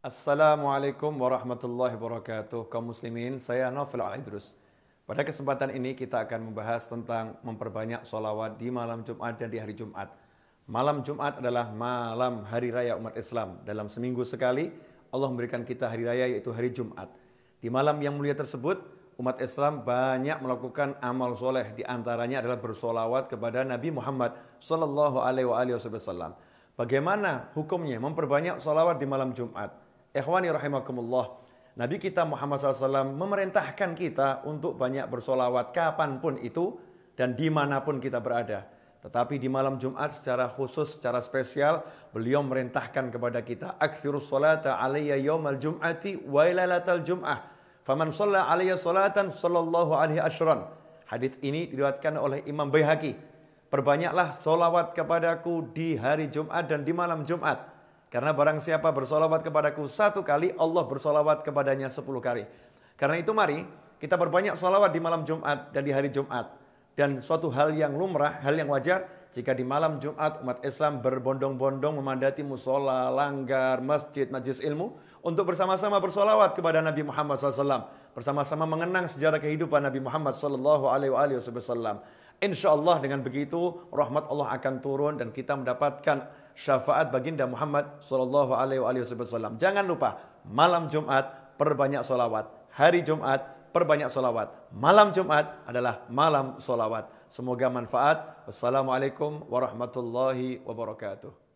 Assalamualaikum warahmatullahi wabarakatuh. Kaum muslimin, saya Novel Al-Idrus. Pada kesempatan ini kita akan membahas tentang memperbanyak sholawat di malam Jumat dan di hari Jumat. Malam Jumat adalah malam hari raya umat Islam. Dalam seminggu sekali, Allah memberikan kita hari raya yaitu hari Jumat. Di malam yang mulia tersebut, umat Islam banyak melakukan amal soleh. Di antaranya adalah bersolawat kepada Nabi Muhammad Sallallahu Alaihi Wasallam. Bagaimana hukumnya memperbanyak solawat di malam Jumat? Ikhwani rahimakumullah. Nabi kita Muhammad SAW memerintahkan kita untuk banyak bersolawat kapanpun itu dan dimanapun kita berada. Tetapi di malam Jumat secara khusus, secara spesial, beliau merintahkan kepada kita, Akthirus salata alaiya yawmal jum'ati wa ilalatal jum'ah. Faman solat alaiya salatan sallallahu alaihi ashran. Hadith ini diriwayatkan oleh Imam Bayhaki. Perbanyaklah solawat kepadaku di hari Jumat dan di malam Jumat karena barang siapa bersolawat kepadaku satu kali, Allah bersolawat kepadanya sepuluh kali. Karena itu mari kita berbanyak solawat di malam Jumat dan di hari Jumat. Dan suatu hal yang lumrah, hal yang wajar, jika di malam Jumat umat Islam berbondong-bondong memandati musola, langgar, masjid, majlis ilmu untuk bersama-sama bersolawat kepada Nabi Muhammad SAW. Bersama-sama mengenang sejarah kehidupan Nabi Muhammad SAW. Insya Allah dengan begitu rahmat Allah akan turun dan kita mendapatkan syafaat baginda Muhammad Shallallahu Alaihi Wasallam. Jangan lupa malam Jumat perbanyak solawat, hari Jumat perbanyak solawat, malam Jumat adalah malam solawat. Semoga manfaat. Wassalamualaikum warahmatullahi wabarakatuh.